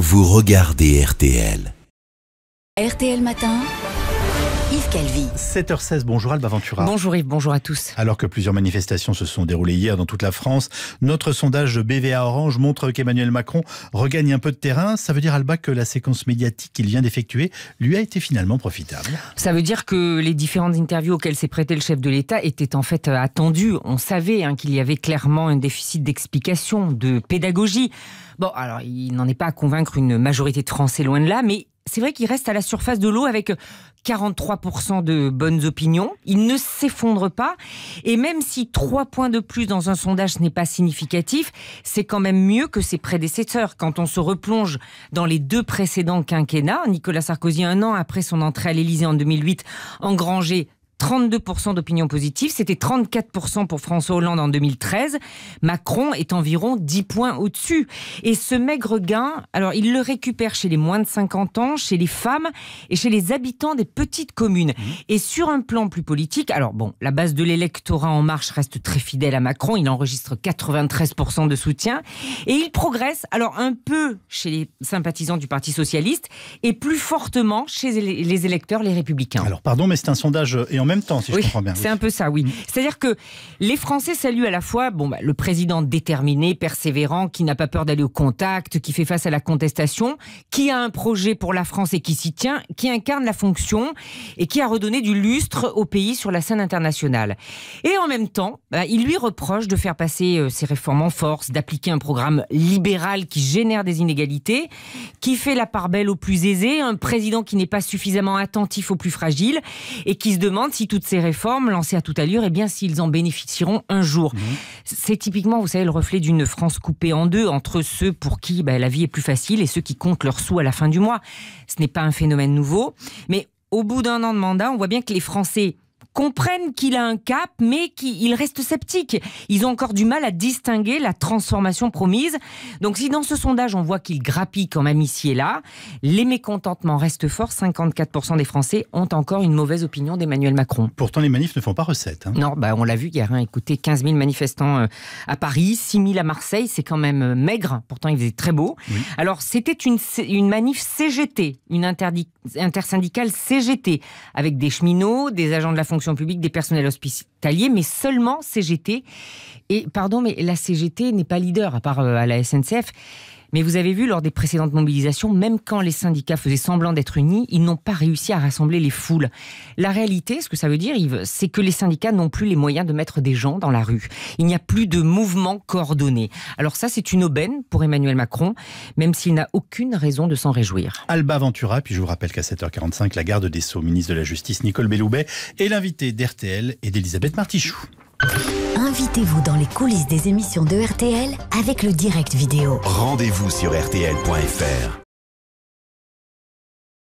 vous regardez RTL. RTL Matin Yves Calvi. 7h16, bonjour Alba Ventura. Bonjour Yves, bonjour à tous. Alors que plusieurs manifestations se sont déroulées hier dans toute la France, notre sondage BVA Orange montre qu'Emmanuel Macron regagne un peu de terrain. Ça veut dire Alba que la séquence médiatique qu'il vient d'effectuer lui a été finalement profitable. Ça veut dire que les différentes interviews auxquelles s'est prêté le chef de l'État étaient en fait euh, attendues. On savait hein, qu'il y avait clairement un déficit d'explication, de pédagogie. Bon, alors il n'en est pas à convaincre une majorité de Français loin de là, mais c'est vrai qu'il reste à la surface de l'eau avec 43% euh, de bonnes opinions. Il ne s'effondre pas. Et même si 3 points de plus dans un sondage n'est pas significatif, c'est quand même mieux que ses prédécesseurs. Quand on se replonge dans les deux précédents quinquennats, Nicolas Sarkozy, un an après son entrée à l'Élysée en 2008, engrangé... 32% d'opinion positive, c'était 34% pour François Hollande en 2013. Macron est environ 10 points au-dessus. Et ce maigre gain, alors il le récupère chez les moins de 50 ans, chez les femmes et chez les habitants des petites communes. Mmh. Et sur un plan plus politique, alors bon, la base de l'électorat En Marche reste très fidèle à Macron, il enregistre 93% de soutien et il progresse alors un peu chez les sympathisants du Parti socialiste et plus fortement chez les électeurs les républicains. Alors pardon, mais c'est un sondage et temps, si je comprends bien. C'est un peu ça, oui. C'est-à-dire que les Français saluent à la fois bon, bah, le président déterminé, persévérant, qui n'a pas peur d'aller au contact, qui fait face à la contestation, qui a un projet pour la France et qui s'y tient, qui incarne la fonction et qui a redonné du lustre au pays sur la scène internationale. Et en même temps, bah, il lui reproche de faire passer euh, ses réformes en force, d'appliquer un programme libéral qui génère des inégalités, qui fait la part belle aux plus aisés, un président qui n'est pas suffisamment attentif aux plus fragiles et qui se demande si toutes ces réformes lancées à toute allure, et eh bien, s'ils en bénéficieront un jour. Mhm. C'est typiquement, vous savez, le reflet d'une France coupée en deux entre ceux pour qui bah, la vie est plus facile et ceux qui comptent leurs sous à la fin du mois. Ce n'est pas un phénomène nouveau, mais au bout d'un an de mandat, on voit bien que les Français comprennent qu'il a un cap, mais qu'ils restent sceptiques. Ils ont encore du mal à distinguer la transformation promise. Donc si dans ce sondage, on voit qu'il grappille quand même ici et là, les mécontentements restent forts. 54% des Français ont encore une mauvaise opinion d'Emmanuel Macron. Pourtant, les manifs ne font pas recette. Hein. Non, bah, on l'a vu hier. Hein. Écoutez, 15 000 manifestants euh, à Paris, 6 000 à Marseille. C'est quand même euh, maigre. Pourtant, il faisait très beau. Alors, c'était une, une manif CGT, une intersyndicale CGT, avec des cheminots, des agents de la fonction public des personnels hospitaliers, mais seulement CGT. Et pardon, mais la CGT n'est pas leader, à part euh, à la SNCF. Mais vous avez vu, lors des précédentes mobilisations, même quand les syndicats faisaient semblant d'être unis, ils n'ont pas réussi à rassembler les foules. La réalité, ce que ça veut dire, Yves, c'est que les syndicats n'ont plus les moyens de mettre des gens dans la rue. Il n'y a plus de mouvement coordonné. Alors ça, c'est une aubaine pour Emmanuel Macron, même s'il n'a aucune raison de s'en réjouir. Alba Ventura, puis je vous rappelle qu'à 7h45, la garde des Sceaux, ministre de la Justice, Nicole Belloubet, est l'invité d'RTL et d'Elisabeth Martichoux. Invitez-vous dans les coulisses des émissions de RTL avec le direct vidéo. Rendez-vous sur rtl.fr.